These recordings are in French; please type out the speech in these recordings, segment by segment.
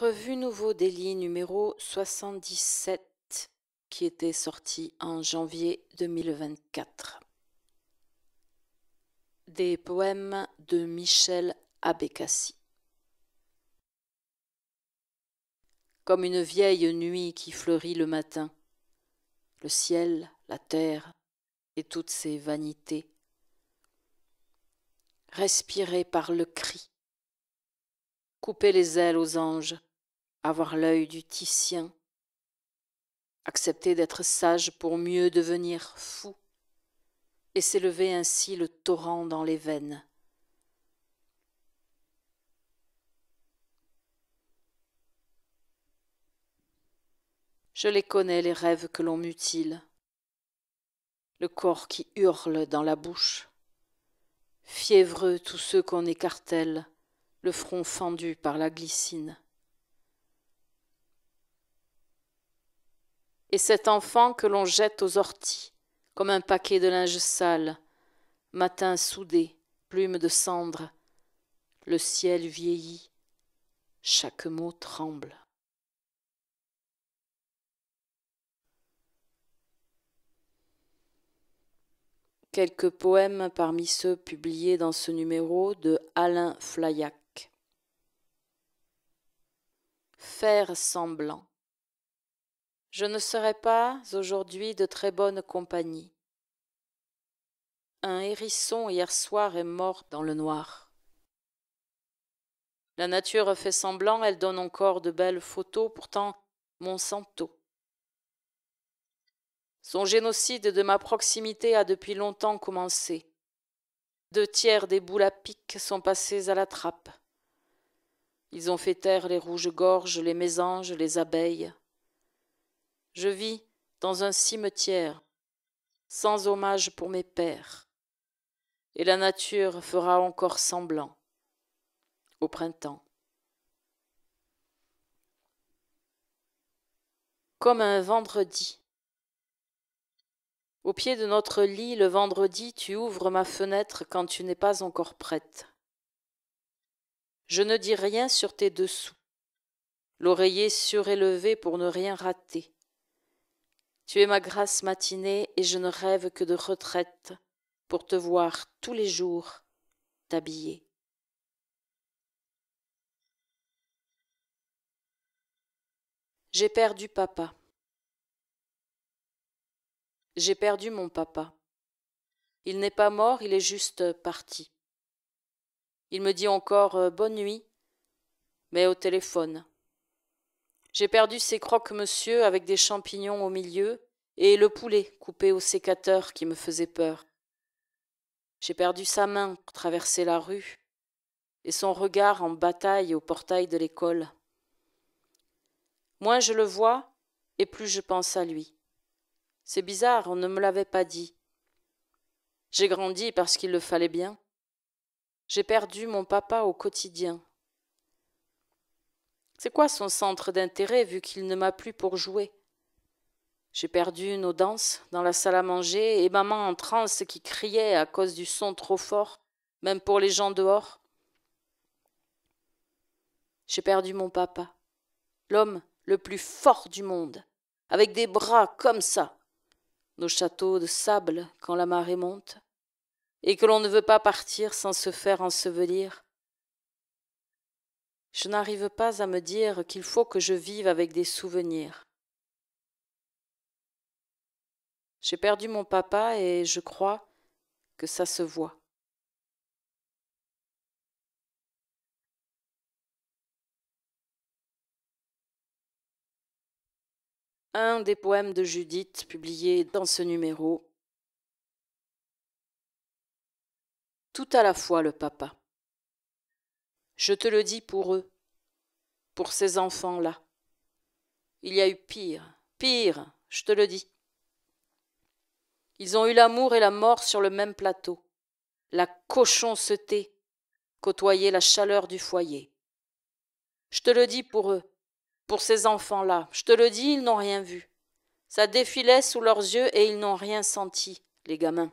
Revue Nouveau Délit numéro 77 qui était sorti en janvier 2024. Des poèmes de Michel Abécassi. Comme une vieille nuit qui fleurit le matin, le ciel, la terre et toutes ses vanités, Respirez par le cri, Coupez les ailes aux anges, avoir l'œil du Titien, accepter d'être sage pour mieux devenir fou, et s'élever ainsi le torrent dans les veines. Je les connais, les rêves que l'on mutile, le corps qui hurle dans la bouche, fiévreux tous ceux qu'on écartèle, le front fendu par la glycine. et cet enfant que l'on jette aux orties, comme un paquet de linge sale, matin soudé, plume de cendre. Le ciel vieillit, chaque mot tremble. Quelques poèmes parmi ceux publiés dans ce numéro de Alain Flayac. Faire semblant je ne serai pas aujourd'hui de très bonne compagnie. Un hérisson hier soir est mort dans le noir. La nature fait semblant, elle donne encore de belles photos, pourtant Monsanto. Son génocide de ma proximité a depuis longtemps commencé. Deux tiers des boules à pic sont passés à la trappe. Ils ont fait taire les rouges-gorges, les mésanges, les abeilles. Je vis dans un cimetière, sans hommage pour mes pères. Et la nature fera encore semblant au printemps. Comme un vendredi. Au pied de notre lit, le vendredi, tu ouvres ma fenêtre quand tu n'es pas encore prête. Je ne dis rien sur tes dessous, l'oreiller surélevé pour ne rien rater. Tu es ma grâce matinée et je ne rêve que de retraite pour te voir tous les jours t'habiller. J'ai perdu papa. J'ai perdu mon papa. Il n'est pas mort, il est juste parti. Il me dit encore euh, bonne nuit, mais au téléphone. J'ai perdu ses croque-monsieur avec des champignons au milieu et le poulet coupé au sécateur qui me faisait peur. J'ai perdu sa main pour traverser la rue et son regard en bataille au portail de l'école. Moins je le vois et plus je pense à lui. C'est bizarre, on ne me l'avait pas dit. J'ai grandi parce qu'il le fallait bien. J'ai perdu mon papa au quotidien. C'est quoi son centre d'intérêt vu qu'il ne m'a plus pour jouer J'ai perdu nos danses dans la salle à manger et maman en transe qui criait à cause du son trop fort, même pour les gens dehors. J'ai perdu mon papa, l'homme le plus fort du monde, avec des bras comme ça, nos châteaux de sable quand la marée monte, et que l'on ne veut pas partir sans se faire ensevelir, je n'arrive pas à me dire qu'il faut que je vive avec des souvenirs. J'ai perdu mon papa et je crois que ça se voit. Un des poèmes de Judith publié dans ce numéro. Tout à la fois le papa. Je te le dis pour eux, pour ces enfants-là. Il y a eu pire, pire, je te le dis. Ils ont eu l'amour et la mort sur le même plateau, la tait, côtoyait la chaleur du foyer. Je te le dis pour eux, pour ces enfants-là, je te le dis, ils n'ont rien vu. Ça défilait sous leurs yeux et ils n'ont rien senti, les gamins.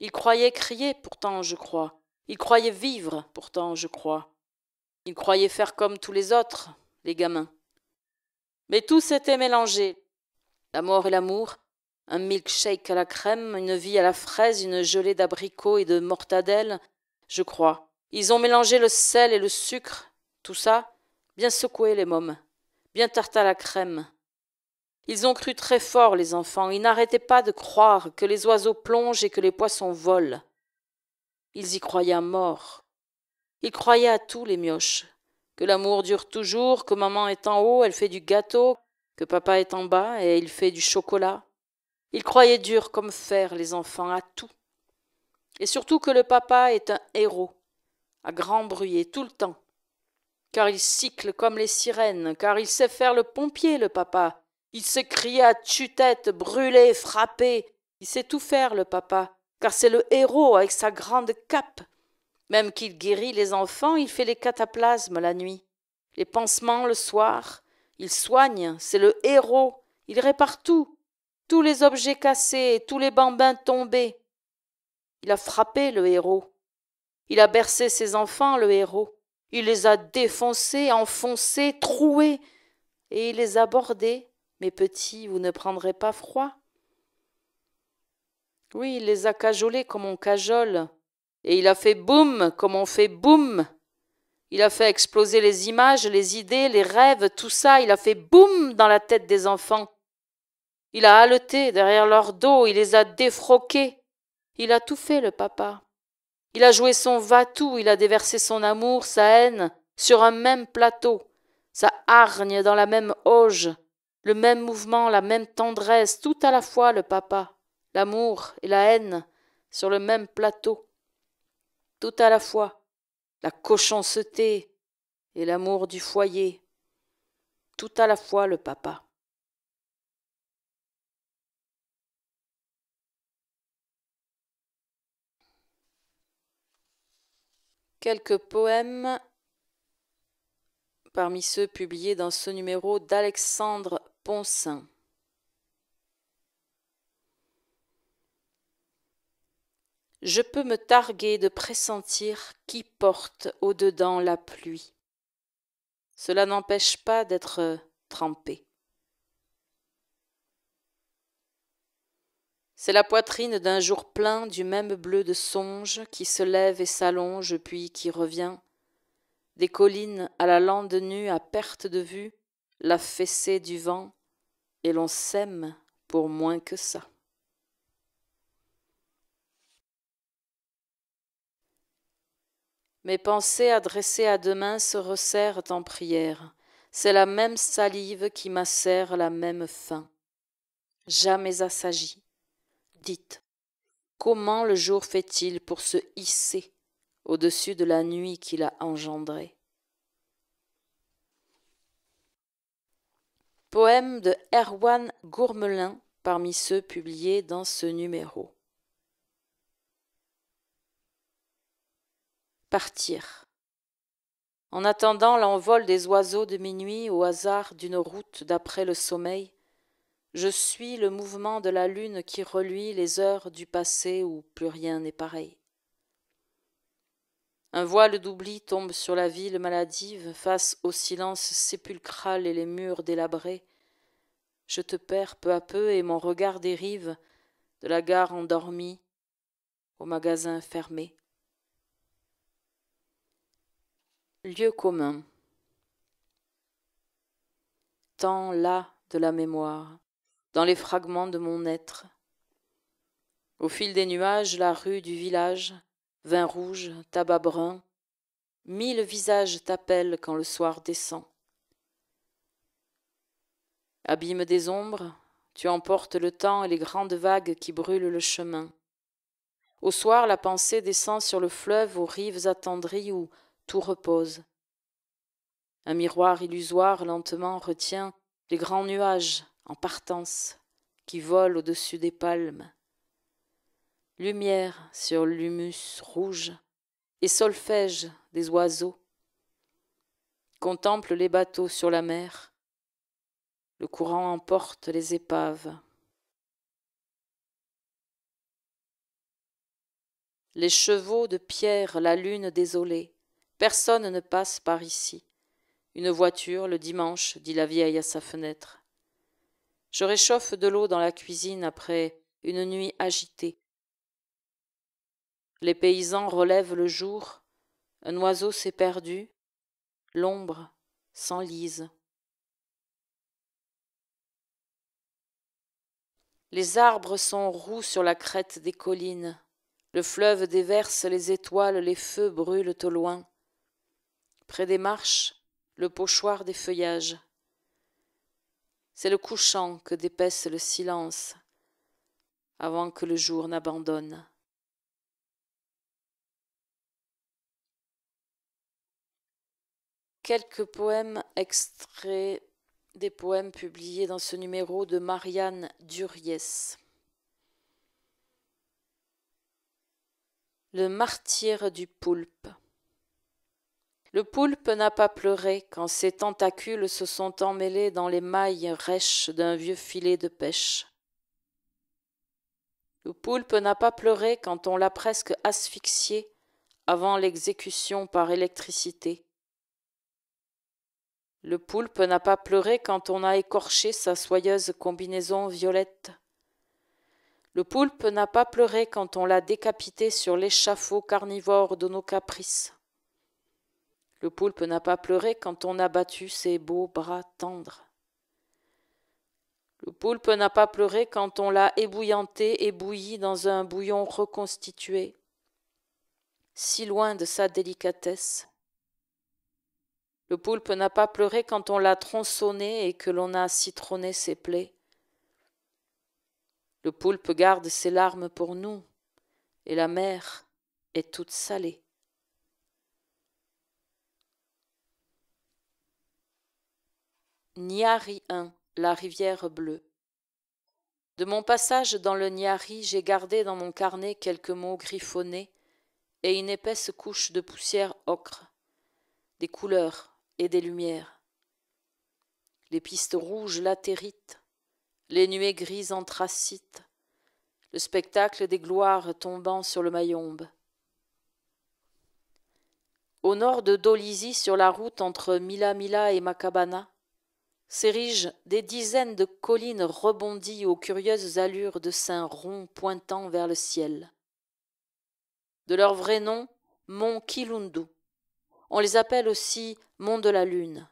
Ils croyaient crier pourtant, je crois, ils croyaient vivre, pourtant, je crois. Ils croyaient faire comme tous les autres, les gamins. Mais tout s'était mélangé. La mort et l'amour, un milkshake à la crème, une vie à la fraise, une gelée d'abricots et de mortadelles, je crois. Ils ont mélangé le sel et le sucre, tout ça, bien secoué les mômes, bien tarte à la crème. Ils ont cru très fort, les enfants, ils n'arrêtaient pas de croire que les oiseaux plongent et que les poissons volent. Ils y croyaient morts. Ils croyaient à tout, les mioches. Que l'amour dure toujours, que maman est en haut, elle fait du gâteau, que papa est en bas et il fait du chocolat. Ils croyaient dur comme fer, les enfants, à tout. Et surtout que le papa est un héros, à grand bruit et tout le temps. Car il cycle comme les sirènes, car il sait faire le pompier, le papa. Il sait crier à tue brûler, frapper. Il sait tout faire, le papa car c'est le héros avec sa grande cape. Même qu'il guérit les enfants, il fait les cataplasmes la nuit, les pansements le soir, il soigne, c'est le héros, il répare tout, tous les objets cassés, tous les bambins tombés. Il a frappé le héros, il a bercé ses enfants, le héros, il les a défoncés, enfoncés, troués, et il les a bordés. Mes petits, vous ne prendrez pas froid. Oui, il les a cajolés comme on cajole. Et il a fait boum comme on fait boum. Il a fait exploser les images, les idées, les rêves, tout ça. Il a fait boum dans la tête des enfants. Il a haleté derrière leur dos, il les a défroqués. Il a tout fait, le papa. Il a joué son va-tout, il a déversé son amour, sa haine, sur un même plateau, sa hargne dans la même auge, le même mouvement, la même tendresse, tout à la fois, le papa l'amour et la haine sur le même plateau, tout à la fois, la cochonceté et l'amour du foyer, tout à la fois le papa. Quelques poèmes parmi ceux publiés dans ce numéro d'Alexandre Poncin. je peux me targuer de pressentir qui porte au-dedans la pluie. Cela n'empêche pas d'être euh, trempé. C'est la poitrine d'un jour plein du même bleu de songe qui se lève et s'allonge puis qui revient. Des collines à la lande nue à perte de vue, la fessée du vent, et l'on s'aime pour moins que ça. Mes pensées adressées à demain se resserrent en prière. C'est la même salive qui m'asserre la même faim. Jamais assagie. Dites, comment le jour fait-il pour se hisser au-dessus de la nuit qu'il a engendrée Poème de Erwan Gourmelin parmi ceux publiés dans ce numéro. partir. En attendant l'envol des oiseaux de minuit au hasard d'une route d'après le sommeil, je suis le mouvement de la lune qui reluit les heures du passé où plus rien n'est pareil. Un voile d'oubli tombe sur la ville maladive, face au silence sépulcral et les murs délabrés. Je te perds peu à peu et mon regard dérive de la gare endormie au magasin fermé. Lieu commun. Temps là de la mémoire, dans les fragments de mon être. Au fil des nuages, la rue du village, vin rouge, tabac brun, mille visages t'appellent quand le soir descend. Abîme des ombres, tu emportes le temps et les grandes vagues qui brûlent le chemin. Au soir, la pensée descend sur le fleuve aux rives attendries où, tout repose. Un miroir illusoire lentement retient les grands nuages en partance qui volent au-dessus des palmes. Lumière sur l'humus rouge et solfège des oiseaux. Contemple les bateaux sur la mer. Le courant emporte les épaves. Les chevaux de pierre, la lune désolée, Personne ne passe par ici. Une voiture, le dimanche, dit la vieille à sa fenêtre. Je réchauffe de l'eau dans la cuisine après une nuit agitée. Les paysans relèvent le jour, un oiseau s'est perdu, l'ombre s'enlise. Les arbres sont roux sur la crête des collines. Le fleuve déverse les étoiles, les feux brûlent au loin près des marches, le pochoir des feuillages. C'est le couchant que dépaisse le silence avant que le jour n'abandonne. Quelques poèmes extraits des poèmes publiés dans ce numéro de Marianne Duries. Le martyr du poulpe. Le poulpe n'a pas pleuré quand ses tentacules se sont emmêlés dans les mailles rêches d'un vieux filet de pêche. Le poulpe n'a pas pleuré quand on l'a presque asphyxié avant l'exécution par électricité. Le poulpe n'a pas pleuré quand on a écorché sa soyeuse combinaison violette. Le poulpe n'a pas pleuré quand on l'a décapité sur l'échafaud carnivore de nos caprices. Le poulpe n'a pas pleuré quand on a battu ses beaux bras tendres. Le poulpe n'a pas pleuré quand on l'a ébouillanté et bouilli dans un bouillon reconstitué, si loin de sa délicatesse. Le poulpe n'a pas pleuré quand on l'a tronçonné et que l'on a citronné ses plaies. Le poulpe garde ses larmes pour nous, et la mer est toute salée. Niari 1, la rivière bleue. De mon passage dans le Niari, j'ai gardé dans mon carnet quelques mots griffonnés et une épaisse couche de poussière ocre, des couleurs et des lumières. Les pistes rouges latérites, les nuées grises anthracites, le spectacle des gloires tombant sur le Mayombe. Au nord de Dolisie, sur la route entre Mila Mila et Makabana s'érigent des dizaines de collines rebondies aux curieuses allures de seins ronds pointant vers le ciel. De leur vrai nom, mont Kilundu. On les appelle aussi mont de la lune.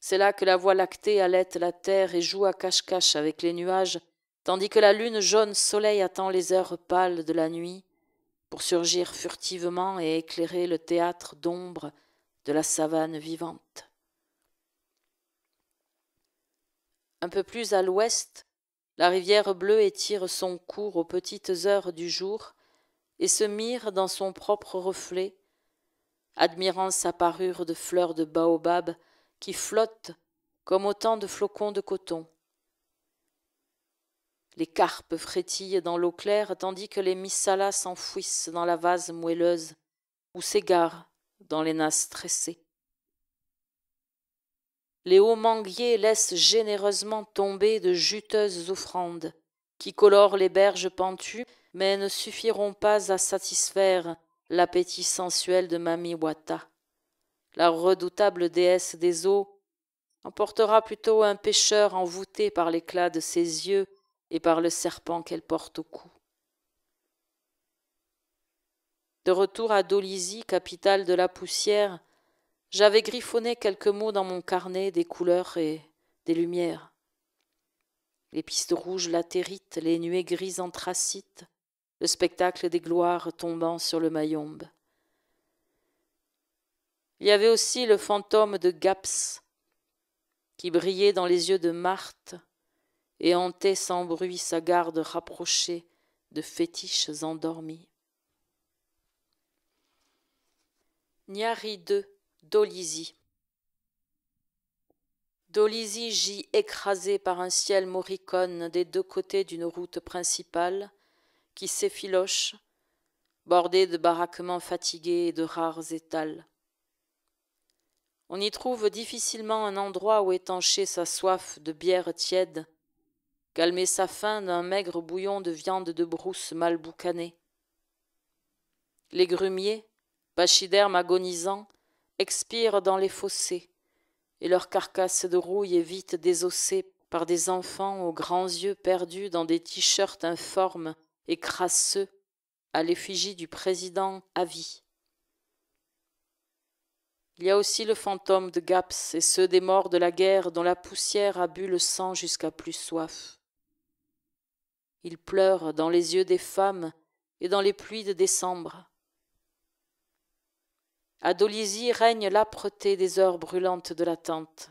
C'est là que la voie lactée allait la terre et joue à cache-cache avec les nuages, tandis que la lune jaune soleil attend les heures pâles de la nuit pour surgir furtivement et éclairer le théâtre d'ombre de la savane vivante. Un peu plus à l'ouest, la rivière bleue étire son cours aux petites heures du jour et se mire dans son propre reflet, admirant sa parure de fleurs de baobab qui flottent comme autant de flocons de coton. Les carpes frétillent dans l'eau claire tandis que les missalas s'enfouissent dans la vase moelleuse ou s'égarent dans les nasses tressées les hauts manguiers laissent généreusement tomber de juteuses offrandes, qui colorent les berges pentues, mais ne suffiront pas à satisfaire l'appétit sensuel de Mami Wata. La redoutable déesse des eaux emportera plutôt un pêcheur envoûté par l'éclat de ses yeux et par le serpent qu'elle porte au cou. De retour à Dolisie, capitale de la poussière, j'avais griffonné quelques mots dans mon carnet, des couleurs et des lumières. Les pistes rouges latérites, les nuées grises anthracites, le spectacle des gloires tombant sur le Mayombe. Il y avait aussi le fantôme de Gaps, qui brillait dans les yeux de Marthe et hantait sans bruit sa garde rapprochée de fétiches endormis. Niari II Dolisie. Dolisie gît écrasé par un ciel moricone des deux côtés d'une route principale qui s'effiloche, bordée de baraquements fatigués et de rares étals. On y trouve difficilement un endroit où étancher sa soif de bière tiède, calmer sa faim d'un maigre bouillon de viande de brousse mal boucanée. Les grumiers, pachydermes agonisants, expirent dans les fossés, et leur carcasse de rouille est vite désossée par des enfants aux grands yeux perdus dans des t-shirts informes et crasseux à l'effigie du président à vie. Il y a aussi le fantôme de Gaps et ceux des morts de la guerre dont la poussière a bu le sang jusqu'à plus soif. Ils pleurent dans les yeux des femmes et dans les pluies de décembre. À règne l'âpreté des heures brûlantes de l'attente.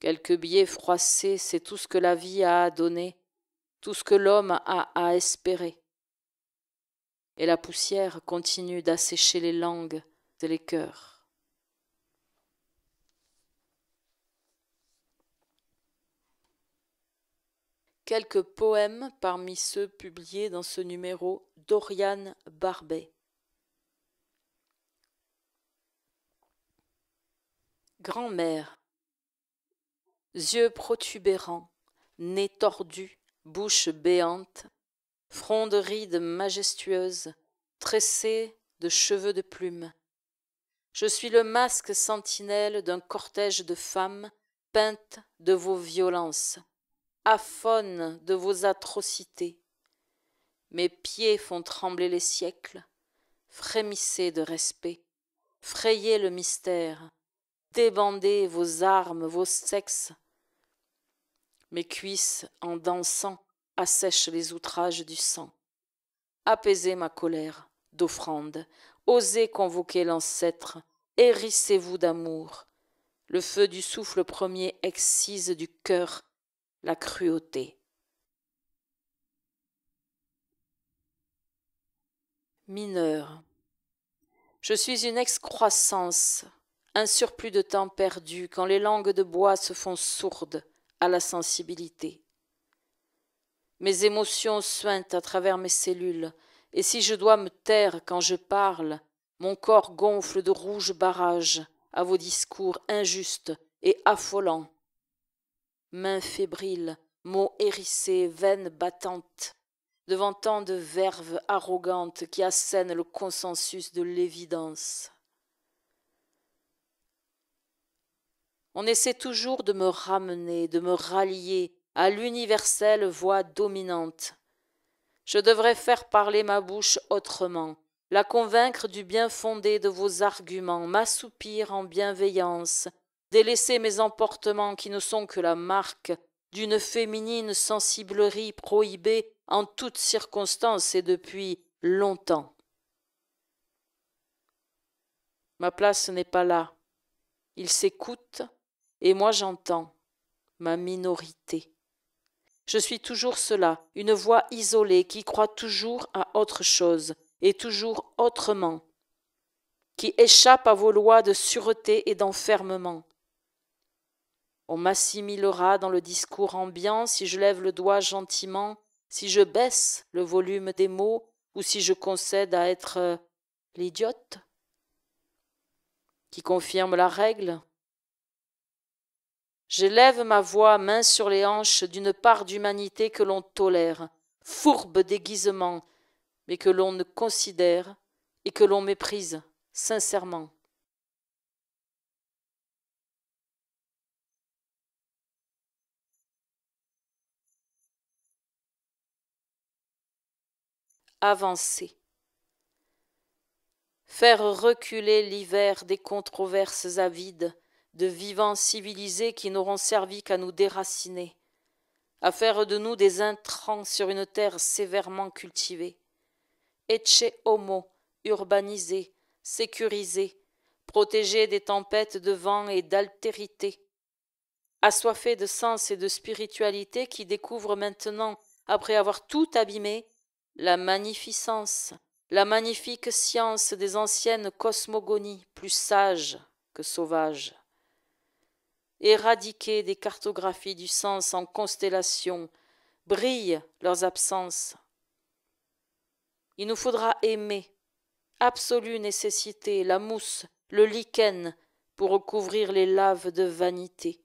Quelques billets froissés, c'est tout ce que la vie a à donner, tout ce que l'homme a à espérer. Et la poussière continue d'assécher les langues de les cœurs. Quelques poèmes parmi ceux publiés dans ce numéro d'Oriane Barbet. Grand-mère. Yeux protubérants, nez tordu, bouche béante, front de rides majestueuse, tressée de cheveux de plume, Je suis le masque sentinelle d'un cortège de femmes peintes de vos violences, affonnes de vos atrocités. Mes pieds font trembler les siècles, frémissez de respect, frayez le mystère, débandez vos armes, vos sexes. Mes cuisses, en dansant, assèchent les outrages du sang. Apaisez ma colère d'offrande, osez convoquer l'ancêtre, hérissez-vous d'amour. Le feu du souffle premier excise du cœur la cruauté. Mineur. Je suis une excroissance un surplus de temps perdu quand les langues de bois se font sourdes à la sensibilité. Mes émotions suintent à travers mes cellules, et si je dois me taire quand je parle, mon corps gonfle de rouges barrages à vos discours injustes et affolants. Mains fébriles, mots hérissés, veines battantes, devant tant de verve arrogantes qui assènent le consensus de l'évidence. On essaie toujours de me ramener, de me rallier à l'universelle voix dominante. Je devrais faire parler ma bouche autrement, la convaincre du bien fondé de vos arguments, m'assoupir en bienveillance, délaisser mes emportements qui ne sont que la marque d'une féminine sensiblerie prohibée en toutes circonstances et depuis longtemps. Ma place n'est pas là. Il s'écoute, et moi j'entends ma minorité. Je suis toujours cela, une voix isolée qui croit toujours à autre chose et toujours autrement, qui échappe à vos lois de sûreté et d'enfermement. On m'assimilera dans le discours ambiant si je lève le doigt gentiment, si je baisse le volume des mots ou si je concède à être euh, l'idiote qui confirme la règle J'élève ma voix, main sur les hanches, d'une part d'humanité que l'on tolère, fourbe déguisement, mais que l'on ne considère et que l'on méprise sincèrement. Avancer. Faire reculer l'hiver des controverses avides de vivants civilisés qui n'auront servi qu'à nous déraciner, à faire de nous des intrants sur une terre sévèrement cultivée. chez homo, urbanisé, sécurisé, protégé des tempêtes de vent et d'altérité, assoiffé de sens et de spiritualité qui découvre maintenant, après avoir tout abîmé, la magnificence, la magnifique science des anciennes cosmogonies, plus sages que sauvages éradiquer des cartographies du sens en constellation, brillent leurs absences. Il nous faudra aimer, absolue nécessité, la mousse, le lichen, pour recouvrir les laves de vanité,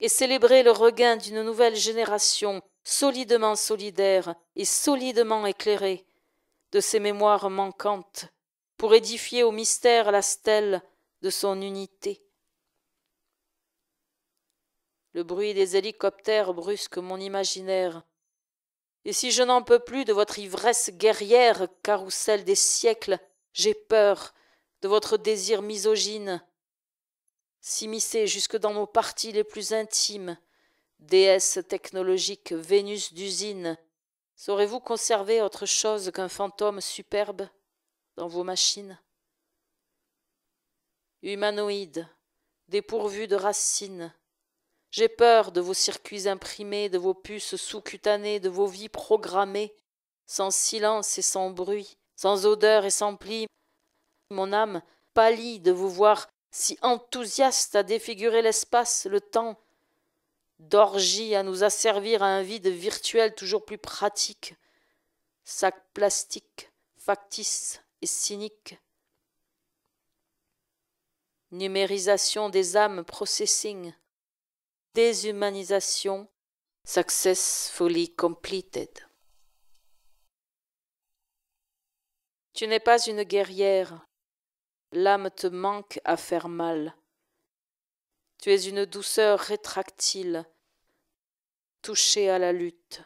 et célébrer le regain d'une nouvelle génération solidement solidaire et solidement éclairée de ses mémoires manquantes, pour édifier au mystère la stèle de son unité. Le bruit des hélicoptères brusque mon imaginaire. Et si je n'en peux plus de votre ivresse guerrière, carrousel des siècles, j'ai peur de votre désir misogyne. S'immiscer jusque dans nos parties les plus intimes, déesse technologique, Vénus d'usine, saurez-vous conserver autre chose qu'un fantôme superbe dans vos machines Humanoïdes, dépourvus de racines, j'ai peur de vos circuits imprimés, de vos puces sous-cutanées, de vos vies programmées, sans silence et sans bruit, sans odeur et sans pli. Mon âme pâlit de vous voir si enthousiaste à défigurer l'espace, le temps, d'orgie à nous asservir à un vide virtuel toujours plus pratique, sac plastique, factice et cynique. Numérisation des âmes processing, Déshumanisation successfully completed. Tu n'es pas une guerrière. L'âme te manque à faire mal. Tu es une douceur rétractile, touchée à la lutte.